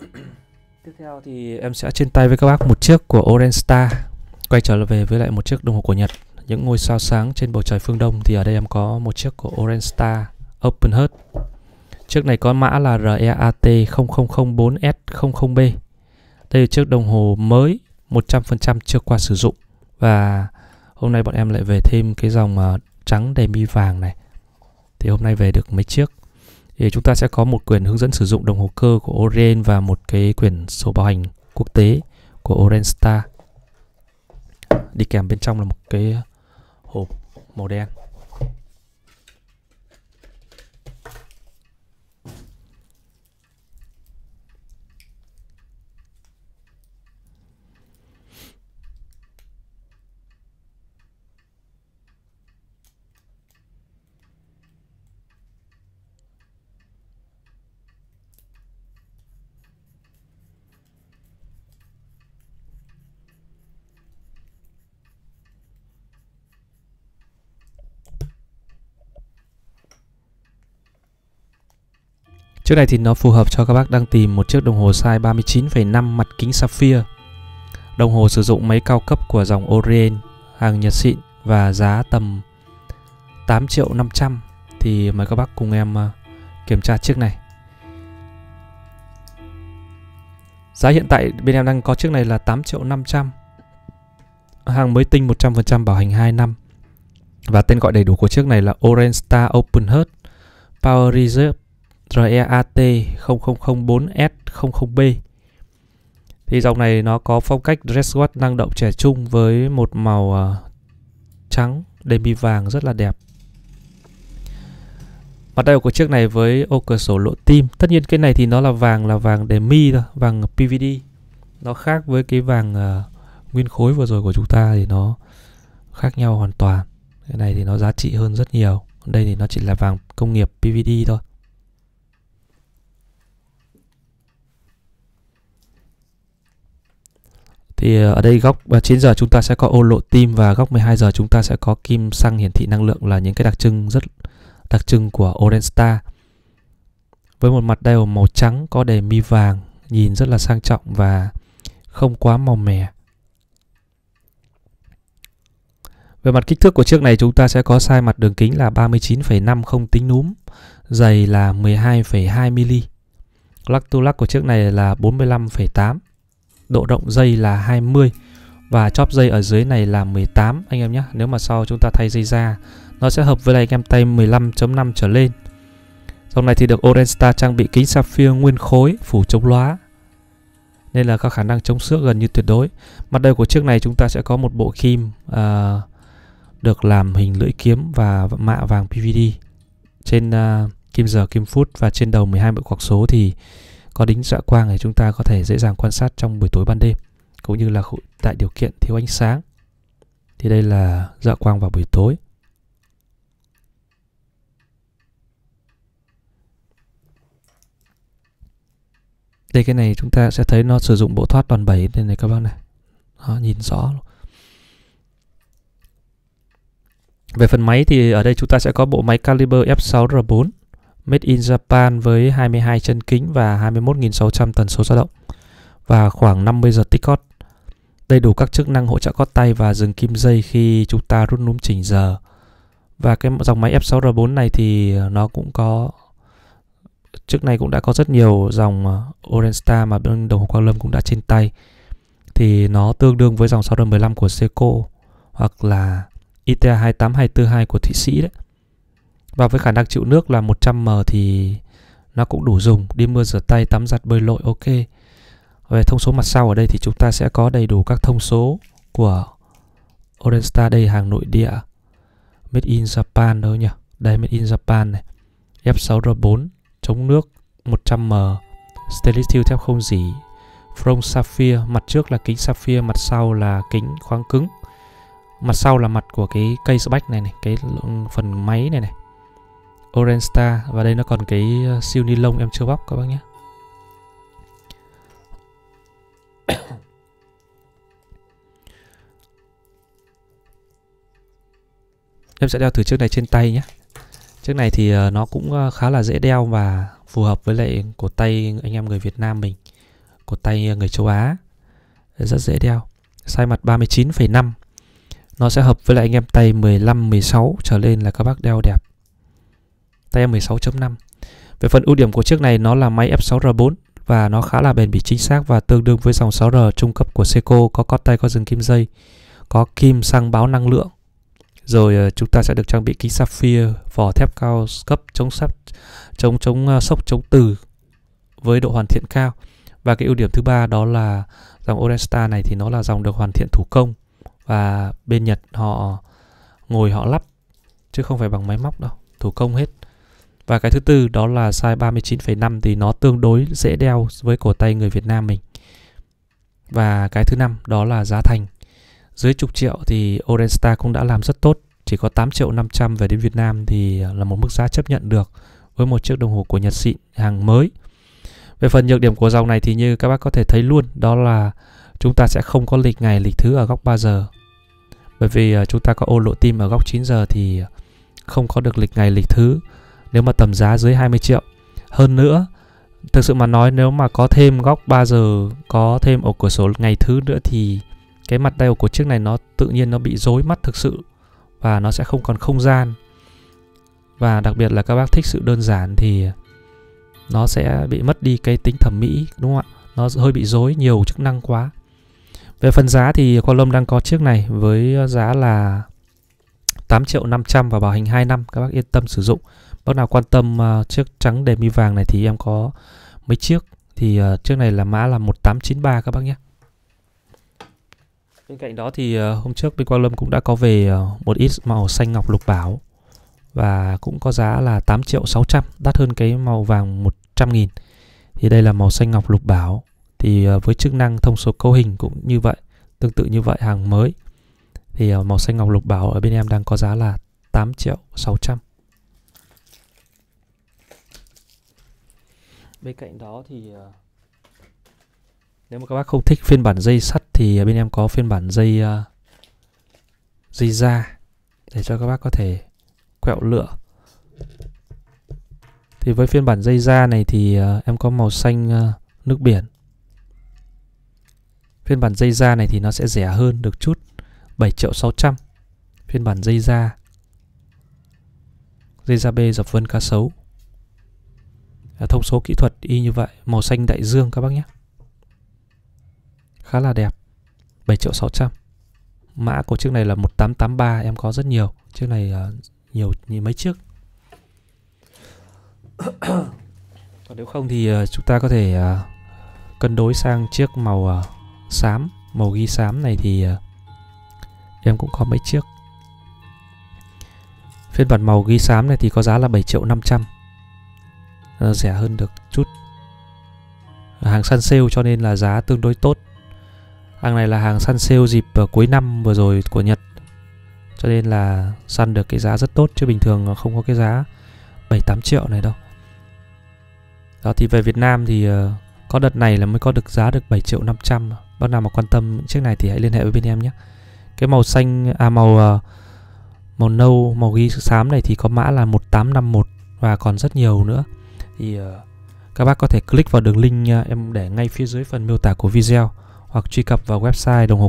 Tiếp theo thì em sẽ trên tay với các bác một chiếc của Orange Star Quay trở về với lại một chiếc đồng hồ của Nhật Những ngôi sao sáng trên bầu trời phương Đông Thì ở đây em có một chiếc của Orange Star Open Heart Chiếc này có mã là REAT 0004S00B Đây là chiếc đồng hồ mới 100% chưa qua sử dụng Và hôm nay bọn em lại về thêm cái dòng ờ, trắng đầy mi vàng này Thì hôm nay về được mấy chiếc thì chúng ta sẽ có một quyển hướng dẫn sử dụng đồng hồ cơ của Orient và một cái quyển sổ bảo hành quốc tế của Orient Star đi kèm bên trong là một cái hộp màu đen Chiếc này thì nó phù hợp cho các bác đang tìm một chiếc đồng hồ size 39,5 mặt kính sapphire. Đồng hồ sử dụng máy cao cấp của dòng Orient, hàng Nhật xịn và giá tầm 8 triệu 500 thì mời các bác cùng em ờ, kiểm tra chiếc này. Giá hiện tại bên em đang có chiếc này là 8 triệu 500 Hàng mới tinh 100% bảo hành 2 năm Và tên gọi đầy đủ của chiếc này là Orange Star Open Heart Power Reserve REAT0004S00B. Thì dòng này nó có phong cách dress watch năng động trẻ trung với một màu uh, trắng demi vàng rất là đẹp. Mặt đây của chiếc này với ô cửa sổ lỗ tim. Tất nhiên cái này thì nó là vàng là vàng demi thôi, vàng PVD. Nó khác với cái vàng uh, nguyên khối vừa rồi của chúng ta thì nó khác nhau hoàn toàn. Cái này thì nó giá trị hơn rất nhiều. Đây thì nó chỉ là vàng công nghiệp PVD thôi. thì ờ, ở đây góc 9 ờ, giờ chúng ta sẽ có ô lộ tim và góc 12 giờ chúng ta sẽ có kim xăng hiển thị năng lượng là những cái đặc trưng rất đặc trưng của Orange Star. Với một mặt dial màu trắng có đề mi vàng nhìn rất là sang trọng và không quá màu mè. Về mặt kích thước của chiếc này chúng ta sẽ có sai mặt đường kính là 39,5 không tính núm, dày là 12,2 mm. Lắc tu lắc của chiếc này là 45,8 độ rộng dây là 20 và chóp dây ở dưới này là 18 anh em nhé nếu mà sau chúng ta thay dây ra nó sẽ hợp với lại em tay 15.5 trở lên dòng này thì được Orange Star trang bị kính sapphire nguyên khối phủ chống lóa nên là có khả năng chống xước gần như tuyệt đối mặt đây của chiếc này chúng ta sẽ có một bộ kim uh, được làm hình lưỡi kiếm và mạ vàng PVD trên uh, kim giờ kim phút và trên đầu 12 bộ quặc số thì có đính dạ quang thì chúng ta có thể dễ dàng quan sát trong buổi tối ban đêm cũng như là tại điều kiện thiếu ánh sáng. Thì đây là dạ quang vào buổi tối. Đây cái này chúng ta sẽ thấy nó sử dụng bộ thoát đòn 7 này này các bác này. Đó, nhìn rõ Về phần máy thì ở đây chúng ta sẽ có bộ máy Caliber F6R4 Made in Japan với 22 chân kính và 21.600 tần số dao động và khoảng 50 giờ tích cót. Đầy đủ các chức năng hỗ trợ cót tay và dừng kim dây khi chúng ta rút núm chỉnh giờ. Và cái dòng máy F6R4 này thì nó cũng có trước này cũng đã có rất nhiều dòng uh, Orange Star mà bên đồng hồ Quang Lâm cũng đã trên tay thì nó tương đương với dòng 6R15 của Seiko hoặc là ITA 28242 của Thụy Sĩ đấy. Và với khả năng chịu nước là 100m thì nó cũng đủ dùng đi mưa rửa tay tắm giặt bơi lội ok về thông số mặt sau ở đây thì chúng ta sẽ có đầy đủ các thông số của Orange Star đây hàng nội địa Made in Japan đâu nhỉ đây Made in Japan này F6R4 chống nước 100m stainless steel thép không dỉ From Sapphire mặt trước là kính Sapphire mặt sau là kính khoáng cứng mặt sau là mặt của cái case back này này cái phần máy này này Orange Star và đây nó còn cái ờ, siêu ni lông em chưa bóc các bác nhé em sẽ đeo thử chiếc này trên tay nhé chiếc này thì ờ, nó cũng ờ, khá là dễ đeo và phù hợp với lại cổ tay anh em người Việt Nam mình cổ tay người châu Á rất dễ đeo size mặt 39,5 nó sẽ hợp với lại anh em tay 15 16 trở lên là các bác đeo đẹp Tay 16.5 Về phần ưu điểm của chiếc này nó là máy F6R4 và nó khá là bền bỉ chính xác và tương đương với dòng 6R trung cấp của Seiko có cót tay có dừng kim dây có kim sang báo năng lượng rồi ờ, chúng ta sẽ được trang bị kính sapphire vỏ thép cao cấp chống sắp chống chống ờ, sốc chống từ với độ hoàn thiện cao và cái ưu điểm thứ ba đó là dòng Oresta này thì nó là dòng được hoàn thiện thủ công và bên Nhật họ ngồi họ lắp chứ không phải bằng máy móc đâu thủ công hết và cái thứ tư đó là size 39,5 thì nó tương đối dễ đeo với cổ tay người Việt Nam mình. Và cái thứ năm đó là giá thành. Dưới chục triệu thì Orange Star cũng đã làm rất tốt. Chỉ có 8 triệu 500 về đến Việt Nam thì là một mức giá chấp nhận được với một chiếc đồng hồ của Nhật xịn hàng mới. Về phần nhược điểm của dòng này thì như các bác có thể thấy luôn đó là chúng ta sẽ không có lịch ngày lịch thứ ở góc 3 giờ. Bởi vì ờ, chúng ta có ô lộ tim ở góc 9 giờ thì không có được lịch ngày lịch thứ nếu mà tầm giá dưới 20 triệu. Hơn nữa, thực sự mà nói nếu mà có thêm góc 3 giờ, có thêm ổ cửa sổ ngày thứ nữa thì cái mặt đeo của chiếc này nó tự nhiên nó bị rối mắt thực sự và nó sẽ không còn không gian. Và đặc biệt là các bác thích sự đơn giản thì nó sẽ bị mất đi cái tính thẩm mỹ đúng không ạ? Nó hơi bị rối nhiều chức năng quá. Về phần giá thì lâm đang có chiếc này với giá là 8 triệu 500 và bảo hành 2 năm các bác yên tâm sử dụng bác nào quan tâm uh, chiếc trắng đề mi vàng này thì em có mấy chiếc thì uh, chiếc này là mã là 1893 các bác nhé bên cạnh đó thì uh, hôm trước Big Quang Lâm cũng đã có về uh, một ít màu xanh ngọc lục bảo và cũng có giá là 8 triệu 600 đắt hơn cái màu vàng 100 nghìn thì đây là màu xanh ngọc lục bảo thì uh, với chức năng thông số cấu hình cũng như vậy tương tự như vậy hàng mới thì màu xanh ngọc lục bảo ở bên em đang có giá là 8 triệu 600 bên cạnh đó thì ờ, nếu mà các bác không thích phiên bản dây sắt thì bên em có phiên bản dây uh, dây da để cho các bác có thể quẹo lựa thì với phiên bản dây da này thì uh, em có màu xanh uh, nước biển phiên bản dây da này thì nó sẽ rẻ hơn được chút 7 triệu 600 phiên bản dây da dây da B dập vân cá sấu thông số kỹ thuật y như vậy màu xanh đại dương các bác nhé khá là đẹp 7 triệu 600 mã của chiếc này là 1883 em có rất nhiều chiếc này uh, nhiều như mấy chiếc còn nếu không thì uh, chúng ta có thể uh, cân đối sang chiếc màu uh, xám màu ghi xám này thì uh, em cũng có mấy chiếc phiên bản màu ghi xám này thì có giá là 7 triệu 500 uh, rẻ hơn được chút hàng săn sale cho nên là giá tương đối tốt hàng này là hàng săn sale dịp ờ, cuối năm vừa rồi của Nhật cho nên là săn được cái giá rất tốt chứ bình thường không có cái giá 7-8 triệu này đâu đó thì về Việt Nam thì uh, có đợt này là mới có được giá được 7 triệu 500 bác nào mà quan tâm chiếc này thì hãy liên hệ với bên em nhé cái màu xanh à màu màu nâu màu ghi xám này thì có mã là 1851 và còn rất nhiều nữa thì ờ, các bác có thể click vào đường link ờ, em để ngay phía dưới phần miêu tả của video hoặc truy cập vào website đồng hồ